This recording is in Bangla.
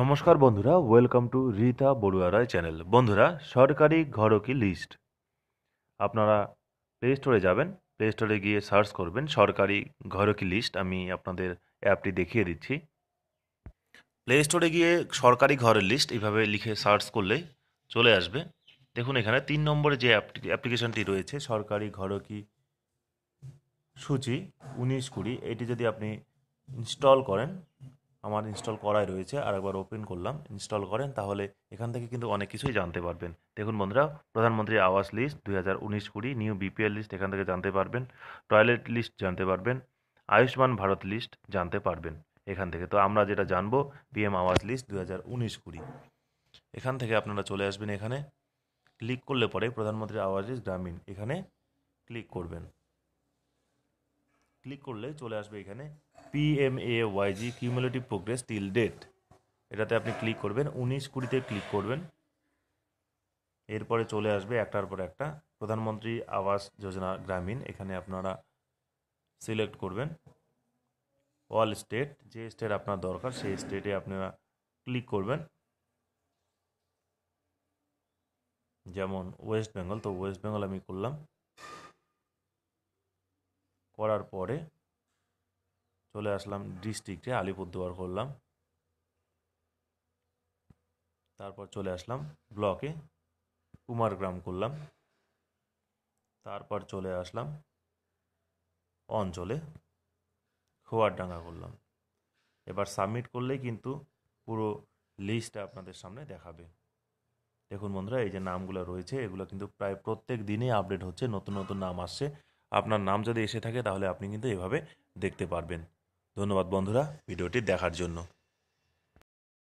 নমস্কার বন্ধুরা welcome to Rita Barua Roy channel বন্ধুরা সরকারি ঘরকি লিস্ট আপনারা প্লে স্টোরে যাবেন প্লে স্টোরে গিয়ে সার্চ করবেন সরকারি ঘরকি লিস্ট আমি আপনাদের অ্যাপটি দেখিয়ে দিচ্ছি প্লে স্টোরে গিয়ে সরকারি ঘরের লিস্ট এইভাবে লিখে সার্চ করলে চলে আসবে দেখুন এখানে তিন নম্বরে যে অ্যাপ্লিকেশনটি রয়েছে সরকারি ঘরকি সূচি উনিশ কুড়ি এটি যদি আপনি ইনস্টল করেন আমার ইনস্টল করাই রয়েছে আর একবার ওপেন করলাম ইনস্টল করেন তাহলে এখান থেকে কিন্তু অনেক কিছুই জানতে পারবেন দেখুন বন্ধুরা প্রধানমন্ত্রী আওয়াজ লিস্ট দুই হাজার উনিশ কুড়ি নিউ বিপিএল লিস্ট এখান থেকে জানতে পারবেন টয়লেট লিস্ট জানতে পারবেন আয়ুষ্মান ভারত লিস্ট জানতে পারবেন এখান থেকে তো আমরা যেটা জানবো পিএম আওয়াজ লিস্ট দু হাজার উনিশ কুড়ি এখান থেকে আপনারা চলে আসবেন এখানে ক্লিক করলে পরে প্রধানমন্ত্রী আওয়াজ লিস্ট গ্রামীণ এখানে ক্লিক করবেন ক্লিক করলে চলে আসবে এখানে PMAYG cumulative progress till date এটাতে আপনি ক্লিক করবেন উনিশ কুড়িতে ক্লিক করবেন এরপরে চলে আসবে একটার পর একটা প্রধানমন্ত্রী আবাস যোজনা গ্রামীণ এখানে আপনারা সিলেক্ট করবেন অল স্টেট যে স্টেট আপনার দরকার সেই স্টেটে আপনারা ক্লিক করবেন যেমন ওয়েস্ট বেঙ্গল তো ওয়েস্ট বেঙ্গল আমি করলাম করার পরে চলে আসলাম ডিস্ট্রিক্টে আলিপুরদুয়ার করলাম তারপর চলে আসলাম ব্লকে কুমারগ্রাম করলাম তারপর চলে আসলাম অঞ্চলে খোয়ারডাঙ্গা করলাম এবার সাবমিট করলে কিন্তু পুরো লিস্টটা আপনাদের সামনে দেখাবে দেখুন বন্ধুরা এই যে নামগুলো রয়েছে এগুলো কিন্তু প্রায় প্রত্যেক দিনেই আপডেট হচ্ছে নতুন নতুন নাম আসছে আপনার নাম যদি এসে থাকে তাহলে আপনি কিন্তু এভাবে দেখতে পারবেন ধন্যবাদ বন্ধুরা ভিডিওটি দেখার জন্য